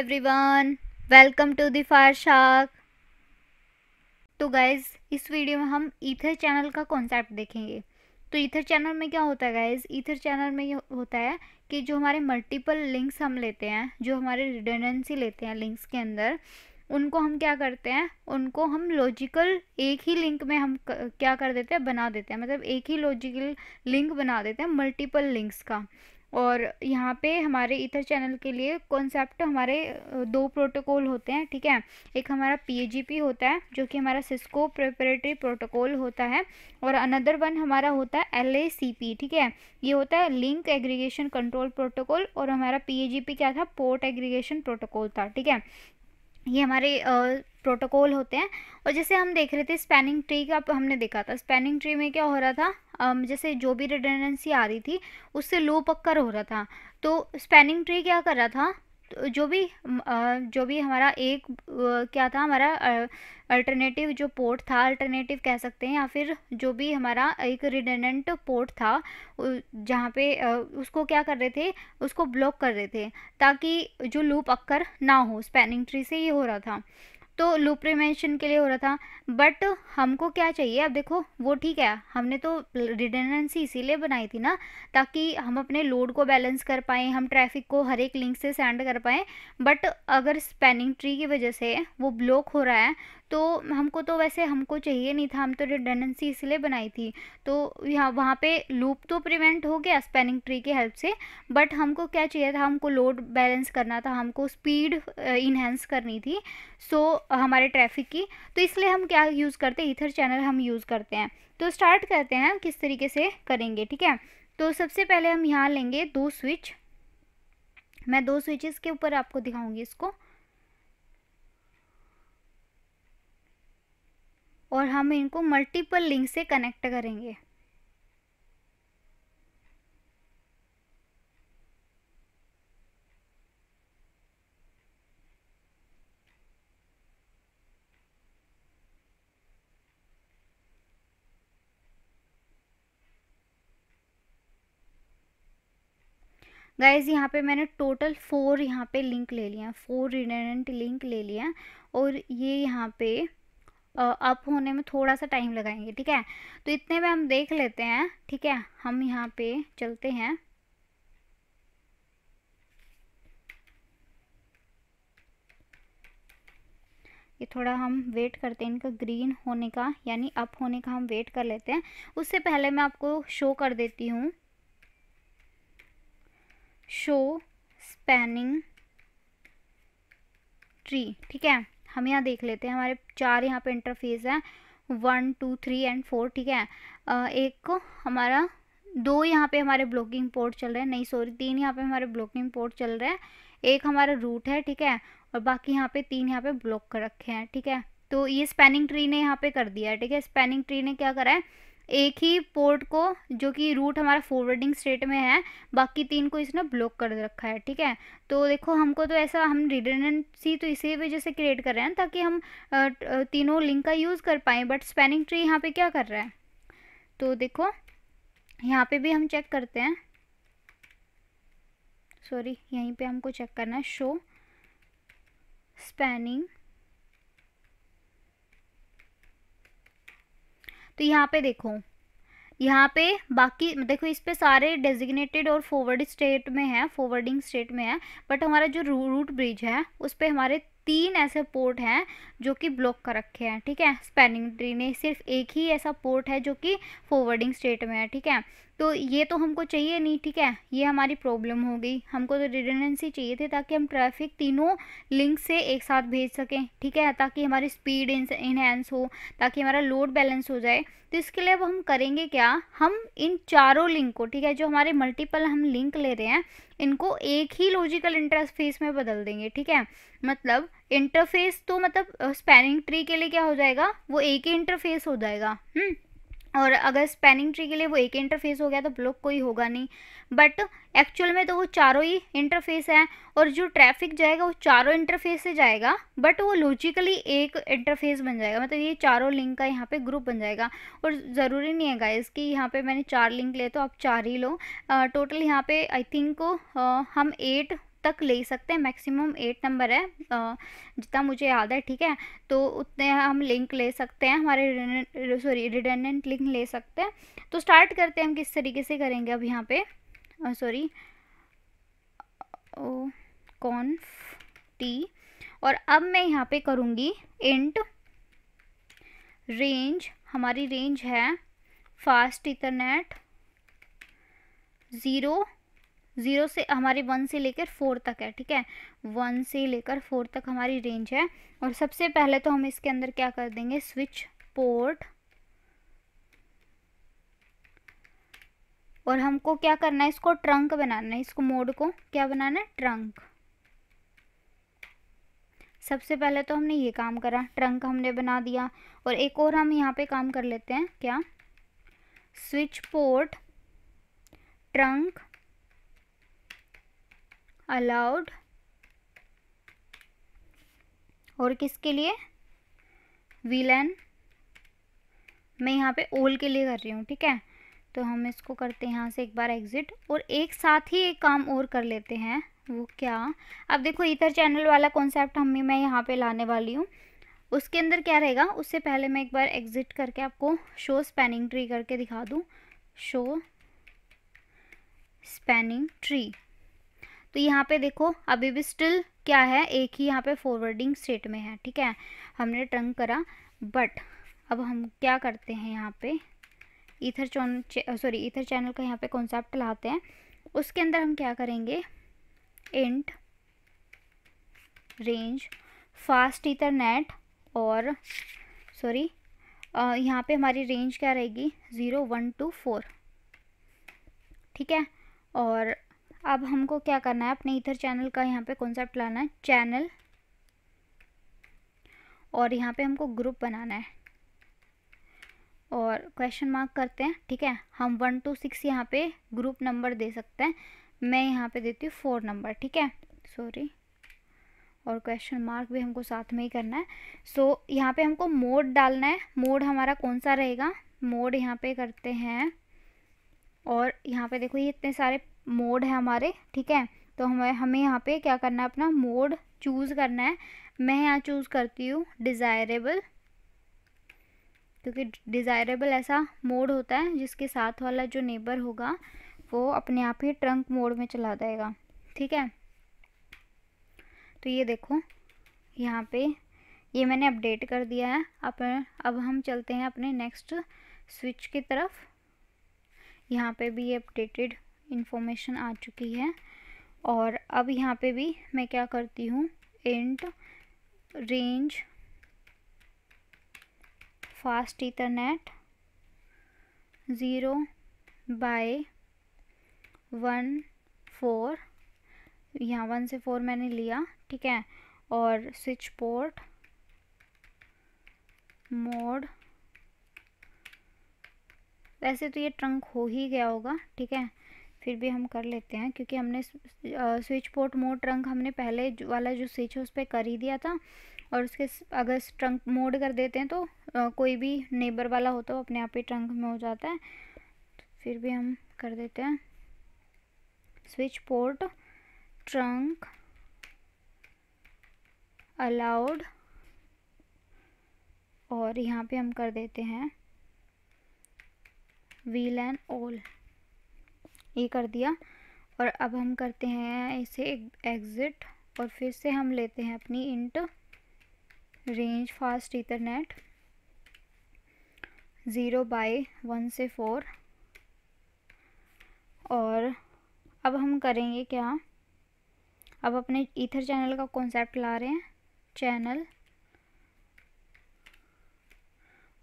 everyone welcome to the fire shark तो guys इस video में हम ईथर चैनल का कॉन्सेप्ट देखेंगे तो ईथर चैनल में क्या होता है गाइज़ ईथर चैनल में ये होता है कि जो हमारे मल्टीपल लिंक्स हम लेते हैं जो हमारे रिडेंडेंसी लेते हैं लिंक्स के अंदर उनको हम क्या करते हैं उनको हम लॉजिकल एक ही लिंक में हम क्या कर देते हैं बना देते हैं मतलब एक ही लॉजिकल लिंक बना देते हैं मल्टीपल लिंक्स का और यहाँ पे हमारे इथर चैनल के लिए कॉन्सेप्ट हमारे दो प्रोटोकॉल होते हैं ठीक है एक हमारा पी होता है जो कि हमारा सिस्को प्रिपरेटरी प्रोटोकॉल होता है और अनदर वन हमारा होता है एल ठीक है ये होता है लिंक एग्रीगेशन कंट्रोल प्रोटोकॉल और हमारा पी क्या था पोर्ट एग्रीगेशन प्रोटोकॉल था ठीक है ये हमारे प्रोटोकॉल होते हैं और जैसे हम देख रहे थे स्पैनिंग ट्री का हमने देखा था स्पैनिंग ट्री में क्या हो रहा था जैसे जो भी रिटर्डेंसी आ रही थी उससे लो पक्कर हो रहा था तो स्पेनिंग ट्री क्या कर रहा था तो जो भी जो भी हमारा एक क्या था हमारा अल्टरनेटिव जो पोर्ट था अल्टरनेटिव कह सकते हैं या फिर जो भी हमारा एक रिडेंडेंट पोर्ट था जहाँ पे उसको क्या कर रहे थे उसको ब्लॉक कर रहे थे ताकि जो लूप अक्कर ना हो स्पेनिंग ट्री से ये हो रहा था तो लूप रिमेंशन के लिए हो रहा था बट हमको क्या चाहिए अब देखो वो ठीक है हमने तो रिडेंडेंसी इसीलिए बनाई थी ना ताकि हम अपने लोड को बैलेंस कर पाएँ हम ट्रैफिक को हर एक लिंक से सेंड कर पाएँ बट अगर स्पेनिंग ट्री की वजह से वो ब्लॉक हो रहा है तो हमको तो वैसे हमको चाहिए नहीं था हम तो रिडेंडेंसी इसलिए बनाई थी तो यहाँ वहाँ पे लूप तो प्रिवेंट हो गया स्पेनिंग ट्री की हेल्प से बट हमको क्या चाहिए था हमको लोड बैलेंस करना था हमको स्पीड इन्हेंस करनी थी सो हमारे ट्रैफिक की तो इसलिए हम क्या यूज़ करते हैं इथर चैनल हम यूज़ करते हैं तो स्टार्ट करते हैं किस तरीके से करेंगे ठीक है तो सबसे पहले हम यहाँ लेंगे दो स्विच मैं दो स्विचेस के ऊपर आपको दिखाऊंगी इसको और हम इनको मल्टीपल लिंक से कनेक्ट करेंगे गाइज यहाँ पे मैंने टोटल फोर यहाँ पे लिंक ले लिया फोर रिडनेंट लिंक ले लिया और ये यहाँ पे अप होने में थोड़ा सा टाइम लगाएंगे ठीक है तो इतने में हम देख लेते हैं ठीक है हम यहाँ पे चलते हैं ये थोड़ा हम वेट करते हैं इनका ग्रीन होने का यानी अप होने का हम वेट कर लेते हैं उससे पहले मैं आपको शो कर देती हूँ शो स्पैनिंग ट्री ठीक है हम यहाँ देख लेते हैं हमारे चार यहाँ पे इंटरफेस हैं one two three and four ठीक है एक को हमारा दो यहाँ पे हमारे ब्लॉकिंग पोर्ट चल रहे हैं नहीं सॉरी तीन यहाँ पे हमारे ब्लॉकिंग पोर्ट चल रहे हैं एक हमारा रूट है ठीक है और बाकी यहाँ पे तीन यहाँ पे ब्लॉक कर रखे हैं ठीक है तो ये स्पेनिंग ट्री ने यहाँ पे कर दिया है ठीक है स्पेनिंग ट्री ने क्या करा है एक ही पोर्ट को जो कि रूट हमारा फॉरवर्डिंग स्टेट में है बाकी तीन को इसने ब्लॉक कर रखा है ठीक है तो देखो हमको तो ऐसा हम रिडेंडेंसी तो इसी वजह से क्रिएट कर रहे हैं ताकि हम तीनों लिंक का यूज़ कर पाएँ बट स्पेनिंग ट्री यहाँ पर क्या कर रहा है तो देखो यहाँ पे भी हम चेक करते हैं सॉरी यहीं पे हमको चेक करना है शो स्पेनिंग तो यहाँ पे देखो यहाँ पे बाकी देखो इस पे सारे डेजिग्नेटेड और फॉरवर्ड स्टेट में है फॉरवर्डिंग स्टेट में है बट हमारा जो रू, रूट ब्रिज है उस पर हमारे तीन ऐसे पोर्ट हैं जो कि ब्लॉक कर रखे हैं ठीक है स्पेनिंग ट्री ने सिर्फ एक ही ऐसा पोर्ट है जो कि फॉरवर्डिंग स्टेट में है ठीक है तो ये तो हमको चाहिए नहीं ठीक है ये हमारी प्रॉब्लम हो गई हमको तो रिडेंडेंसी चाहिए थी ताकि हम ट्रैफिक तीनों लिंक से एक साथ भेज सकें ठीक है ताकि हमारी स्पीड इन्हेंस हो ताकि हमारा लोड बैलेंस हो जाए तो इसके लिए अब हम करेंगे क्या हम इन चारों लिंक को ठीक है जो हमारे मल्टीपल हम लिंक ले रहे हैं इनको एक ही लॉजिकल इंटरफेस में बदल देंगे ठीक है मतलब इंटरफेस तो मतलब स्पैनिंग ट्री के लिए क्या हो जाएगा वो एक ही इंटरफेस हो जाएगा हम्म और अगर स्पेनिंग ट्री के लिए वो एक इंटरफेस हो गया तो ब्लॉक कोई होगा नहीं बट एक्चुअल में तो वो चारों ही इंटरफेस हैं और जो ट्रैफिक जाएगा वो चारों इंटरफेस से जाएगा बट वो लॉजिकली एक इंटरफेस बन जाएगा मतलब ये चारों लिंक का यहाँ पे ग्रुप बन जाएगा और ज़रूरी नहीं है गाइस कि यहाँ पे मैंने चार लिंक लिए तो आप चार ही लो टोटल यहाँ पे आई थिंक हम एट तक ले सकते हैं मैक्सिमम एट नंबर है जितना मुझे याद है ठीक है तो उतने हम लिंक ले सकते हैं हमारे सॉरी रिडेंडेंट लिंक ले सकते हैं तो स्टार्ट करते हैं हम किस तरीके से करेंगे अब यहाँ पे सॉरी कॉन्फ टी और अब मैं यहाँ पे करूँगी इंट रेंज हमारी रेंज है फास्ट इथरनेट ज़ीरो ज़ीरो से हमारी वन से लेकर फोर तक है ठीक है वन से लेकर फोर तक हमारी रेंज है और सबसे पहले तो हम इसके अंदर क्या कर देंगे स्विच पोर्ट और हमको क्या करना है इसको ट्रंक बनाना है इसको मोड को क्या बनाना है ट्रंक सबसे पहले तो हमने ये काम करा ट्रंक हमने बना दिया और एक और हम यहाँ पे काम कर लेते हैं क्या स्विच पोर्ट ट्रंक अलाउड और किसके लिए विलन मैं यहाँ पे ओल के लिए कर रही हूँ ठीक है तो हम इसको करते हैं यहाँ से एक बार एग्ज़िट और एक साथ ही एक काम और कर लेते हैं वो क्या अब देखो इधर चैनल वाला कॉन्सेप्ट हम मैं यहाँ पे लाने वाली हूँ उसके अंदर क्या रहेगा उससे पहले मैं एक बार एग्ज़िट करके आपको शो स्पैनिंग ट्री करके दिखा दूँ शो स्पैनिंग ट्री तो यहाँ पे देखो अभी भी स्टिल क्या है एक ही यहाँ पे फॉरवर्डिंग स्टेट में है ठीक है हमने ट्रंक करा बट अब हम क्या करते हैं यहाँ पे ईथर चौन सॉरी ईथर चैनल का यहाँ पे कॉन्सेप्ट लाते हैं उसके अंदर हम क्या करेंगे इंट रेंज फास्ट नेट और सॉरी यहाँ पे हमारी रेंज क्या रहेगी ज़ीरो वन टू फोर ठीक है और अब हमको क्या करना है अपने इधर चैनल का यहाँ पे कॉन्सेप्ट लाना है चैनल और यहाँ पे हमको ग्रुप बनाना है और क्वेश्चन मार्क करते हैं ठीक है हम वन टू सिक्स यहाँ पे ग्रुप नंबर दे सकते हैं मैं यहाँ पे देती हूँ फोर नंबर ठीक है सॉरी और क्वेश्चन मार्क भी हमको साथ में ही करना है सो so, यहाँ पे हमको मोड डालना है मोड हमारा कौन सा रहेगा मोड यहाँ पे करते हैं और यहाँ पे देखो ये इतने सारे मोड है हमारे ठीक है तो हमें हमें यहाँ पे क्या करना है अपना मोड चूज़ करना है मैं यहाँ चूज़ करती हूँ डिज़ायरेबल क्योंकि डिज़ायरेबल ऐसा मोड होता है जिसके साथ वाला जो नेबर होगा वो अपने आप ही ट्रंक मोड में चला जाएगा ठीक है तो ये देखो यहाँ पे ये मैंने अपडेट कर दिया है अब अब हम चलते हैं अपने नेक्स्ट स्विच की तरफ यहाँ पे भी ये अपडेटेड इन्फॉर्मेशन आ चुकी है और अब यहाँ पे भी मैं क्या करती हूँ int range fast ethernet zero by one four यहाँ वन से फोर मैंने लिया ठीक है और स्विच पोर्ट मोड वैसे तो ये ट्रंक हो ही गया होगा ठीक है फिर भी हम कर लेते हैं क्योंकि हमने स्विच पोर्ट मोड ट्रंक हमने पहले जो वाला जो स्विच है उस पर कर ही दिया था और उसके अगर ट्रंक मोड कर देते हैं तो आ, कोई भी नेबर वाला होता है अपने आप ही ट्रंक में हो जाता है तो फिर भी हम कर देते हैं स्विच पोर्ट ट्रंक अलाउड और यहाँ पे हम कर देते हैं व्हील एंड ऑल ये कर दिया और अब हम करते हैं इसे एग्ज़िट और फिर से हम लेते हैं अपनी int range fast ethernet zero by one से फोर और अब हम करेंगे क्या अब अपने ईथर चैनल का कॉन्सेप्ट ला रहे हैं चैनल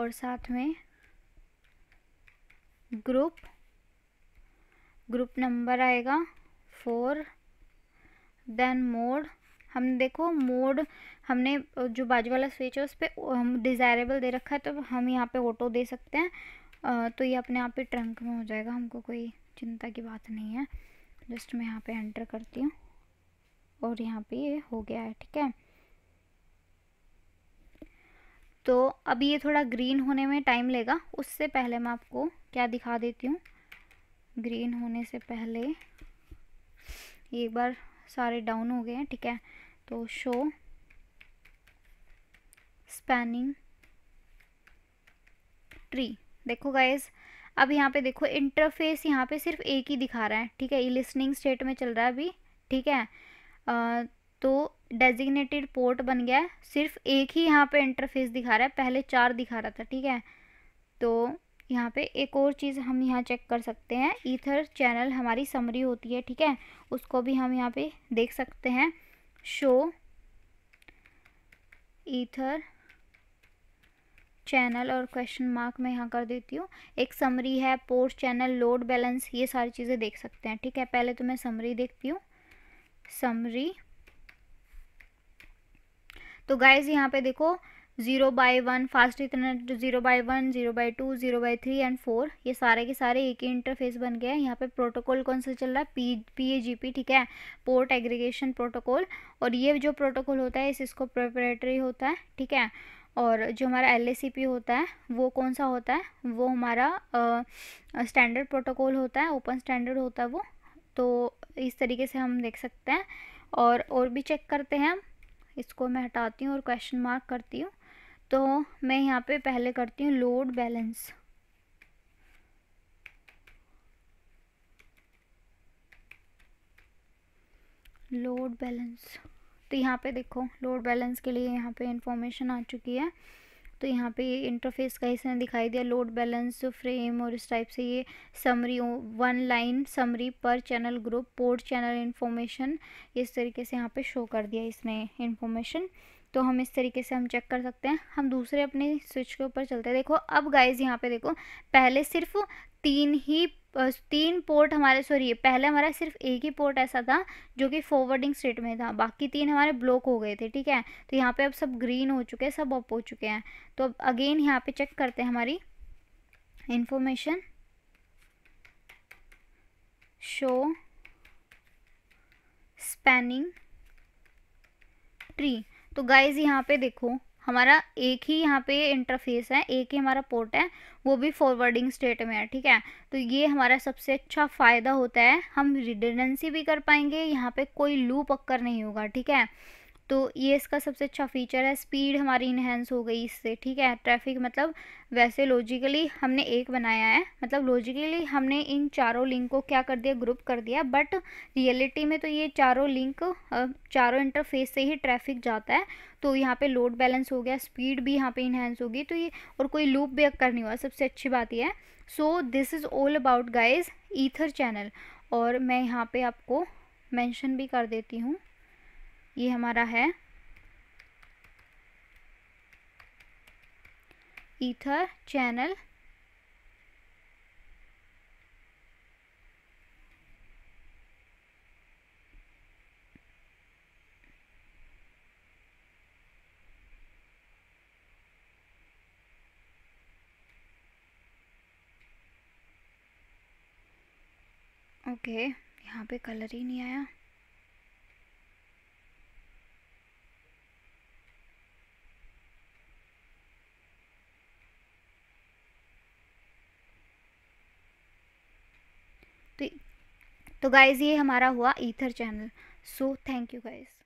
और साथ में ग्रुप ग्रुप नंबर आएगा फोर देन मोड हम देखो मोड हमने जो बाजू वाला स्विच है उस पर हम डिज़ायरेबल दे रखा है तो हम यहाँ पे ऑटो दे सकते हैं तो ये अपने आप ही ट्रंक में हो जाएगा हमको कोई चिंता की बात नहीं है जस्ट मैं यहाँ पे एंटर करती हूँ और यहाँ पे ये हो गया है ठीक है तो अब ये थोड़ा ग्रीन होने में टाइम लेगा उससे पहले मैं आपको क्या दिखा देती हूँ ग्रीन होने से पहले एक बार सारे डाउन हो गए हैं ठीक है तो शो स्पैनिंग ट्री देखो गाइज अब यहाँ पे देखो इंटरफेस यहाँ पे सिर्फ एक ही दिखा रहा है ठीक है लिसनिंग स्टेट में चल रहा है अभी ठीक है आ, तो डेजिग्नेटेड पोर्ट बन गया है सिर्फ एक ही यहाँ पे इंटरफेस दिखा रहा है पहले चार दिखा रहा था ठीक है तो यहाँ पे एक और चीज़ हम यहाँ चेक कर सकते हैं ईथर चैनल हमारी समरी होती है ठीक है उसको भी हम यहाँ पे देख सकते हैं शो ईथर चैनल और क्वेश्चन मार्क मैं यहाँ कर देती हूँ एक समरी है पोर्ट चैनल लोड बैलेंस ये सारी चीज़ें देख सकते हैं ठीक है पहले तो मैं समरी देखती हूँ समरी तो गाइज यहाँ पे देखो zero by one fast ethernet zero by one zero by two zero by three and four ये सारे के सारे एक ही इंटरफेस बन गए हैं यहाँ पे प्रोटोकॉल कौन सा चल रहा है P P A G P ठीक है पोर्ट एग्रीगेशन प्रोटोकॉल और ये जो प्रोटोकॉल होता है इस इसको प्रपरेटरी होता है ठीक है और जो हमारा एल होता है वो कौन सा होता है वो हमारा स्टैंडर्ड प्रोटोकॉल होता है ओपन स्टैंडर्ड होता है वो तो इस तरीके से हम देख सकते हैं और और भी चेक करते हैं हम इसको मैं हटाती हूँ और क्वेश्चन मार्क करती हूँ तो मैं यहाँ पे पहले करती हूँ लोड बैलेंस लोड बैलेंस तो यहाँ पे देखो लोड बैलेंस के लिए यहाँ पे इंफॉर्मेशन आ चुकी है तो यहाँ पे ये इंटरफेस का हिस्सा दिखाई दिया लोड बैलेंस फ्रेम और इस टाइप से ये समरी वन लाइन समरी पर channel group port channel information इस तरीके से यहाँ पे शो कर दिया इसने इन्फॉर्मेशन तो हम इस तरीके से हम चेक कर सकते हैं हम दूसरे अपने स्विच के ऊपर चलते हैं देखो अब गाइज यहाँ पे देखो पहले सिर्फ तीन ही तीन पोर्ट हमारे सॉरी पहले हमारा सिर्फ एक ही पोर्ट ऐसा था जो कि फॉरवर्डिंग स्टेट में था बाकी तीन हमारे ब्लॉक हो गए थे ठीक है तो यहाँ पे अब सब ग्रीन हो चुके हैं सब अप हो चुके हैं तो अब अगेन यहाँ पे चेक करते हैं हमारी इंफॉर्मेशन शो स्पैनिंग ट्री तो गाइज यहाँ पे देखो हमारा एक ही यहाँ पे इंटरफेस है एक ही हमारा पोर्ट है वो भी फॉरवर्डिंग स्टेट में है ठीक है तो ये हमारा सबसे अच्छा फ़ायदा होता है हम रिडेंडेंसी भी कर पाएंगे यहाँ पे कोई लूप अक्कर नहीं होगा ठीक है तो ये इसका सबसे अच्छा फीचर है स्पीड हमारी इन्हेंस हो गई इससे ठीक है ट्रैफिक मतलब वैसे लॉजिकली हमने एक बनाया है मतलब लॉजिकली हमने इन चारों लिंक को क्या कर दिया ग्रुप कर दिया बट रियलिटी में तो ये चारों लिंक चारों इंटरफेस से ही ट्रैफिक जाता है तो यहाँ पे लोड बैलेंस हो गया स्पीड भी यहाँ पे इन्हेंस होगी तो ये और कोई लूप भी अक्कर नहीं हुआ सबसे अच्छी बात यह है so this is all about guys ether channel और मैं यहाँ पर आपको मैंशन भी कर देती हूँ ये हमारा है ईथर चैनल ओके okay, यहाँ पे कलर ही नहीं आया तो गाइज़ तो ये हमारा हुआ ether channel so thank you guys